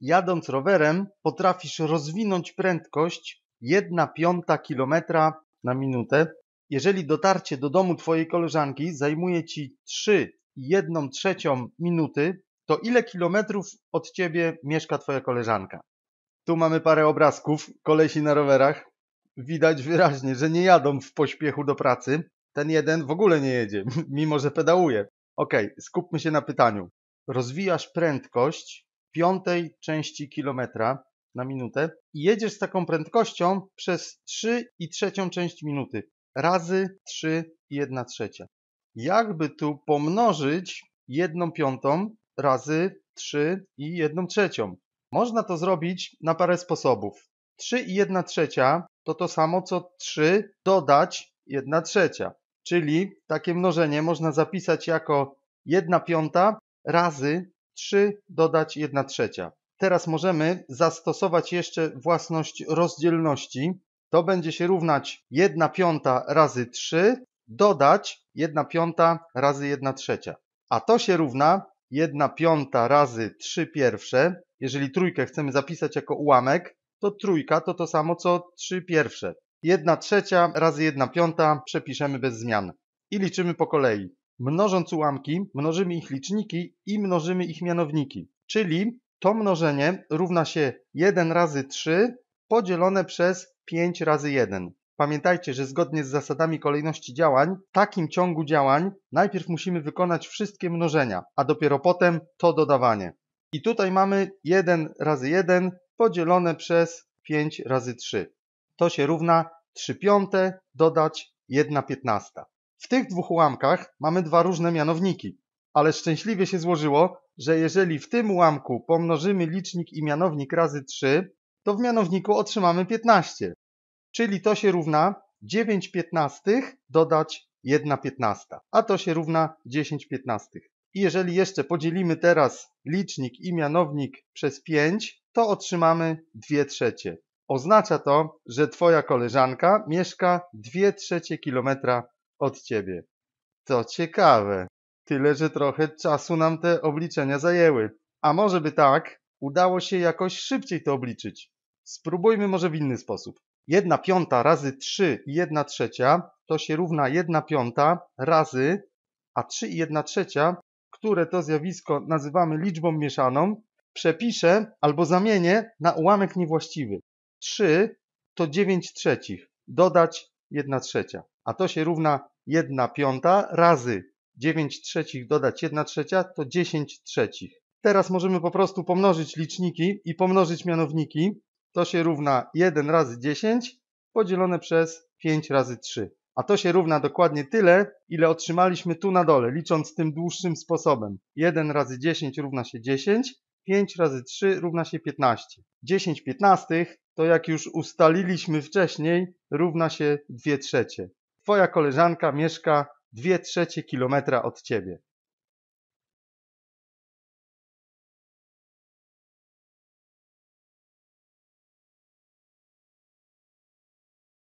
jadąc rowerem potrafisz rozwinąć prędkość 1 piąta kilometra na minutę. Jeżeli dotarcie do domu twojej koleżanki zajmuje ci 3 1 trzecią minuty, to ile kilometrów od ciebie mieszka twoja koleżanka? Tu mamy parę obrazków kolesi na rowerach. Widać wyraźnie, że nie jadą w pośpiechu do pracy. Ten jeden w ogóle nie jedzie, mimo że pedałuje. Ok, skupmy się na pytaniu. Rozwijasz prędkość piątej części kilometra na minutę i jedziesz z taką prędkością przez 3 i trzecią część minuty razy 3 i 1 trzecia. Jakby tu pomnożyć 1 piątą razy 3 i 1 trzecią. Można to zrobić na parę sposobów. 3 i 1 trzecia to to samo co 3 dodać 1 trzecia. Czyli takie mnożenie można zapisać jako 1 piąta razy 3 dodać 1 trzecia. Teraz możemy zastosować jeszcze własność rozdzielności. To będzie się równać 1 piąta razy 3 dodać 1 piąta razy 1 trzecia. A to się równa 1 piąta razy 3 pierwsze. Jeżeli trójkę chcemy zapisać jako ułamek, to trójka to to samo co 3 pierwsze. 1 trzecia razy 1 piąta przepiszemy bez zmian. I liczymy po kolei mnożąc ułamki, mnożymy ich liczniki i mnożymy ich mianowniki. Czyli to mnożenie równa się 1 razy 3 podzielone przez 5 razy 1. Pamiętajcie, że zgodnie z zasadami kolejności działań, w takim ciągu działań najpierw musimy wykonać wszystkie mnożenia, a dopiero potem to dodawanie. I tutaj mamy 1 razy 1 podzielone przez 5 razy 3. To się równa 3 piąte dodać 1 piętnasta. W tych dwóch ułamkach mamy dwa różne mianowniki, ale szczęśliwie się złożyło, że jeżeli w tym ułamku pomnożymy licznik i mianownik razy 3, to w mianowniku otrzymamy 15, czyli to się równa 9 piętnastych dodać 1 piętnasta, a to się równa 10 piętnastych. I jeżeli jeszcze podzielimy teraz licznik i mianownik przez 5, to otrzymamy 2 trzecie. Oznacza to, że Twoja koleżanka mieszka 2 trzecie kilometra od ciebie. To ciekawe. Tyle, że trochę czasu nam te obliczenia zajęły. A może by tak udało się jakoś szybciej to obliczyć. Spróbujmy może w inny sposób. 1 piąta razy 3 i 1 trzecia to się równa 1 piąta razy, a 3 i 1 trzecia, które to zjawisko nazywamy liczbą mieszaną, przepiszę albo zamienię na ułamek niewłaściwy. 3 to 9 trzecich, dodać 1 trzecia a to się równa 1 piąta razy 9 trzecich dodać 1 trzecia to 10 trzecich. Teraz możemy po prostu pomnożyć liczniki i pomnożyć mianowniki. To się równa 1 razy 10 podzielone przez 5 razy 3. A to się równa dokładnie tyle, ile otrzymaliśmy tu na dole, licząc tym dłuższym sposobem. 1 razy 10 równa się 10, 5 razy 3 równa się 15. 10 piętnastych to jak już ustaliliśmy wcześniej, równa się 2 trzecie. Twoja koleżanka mieszka dwie trzecie kilometra od ciebie.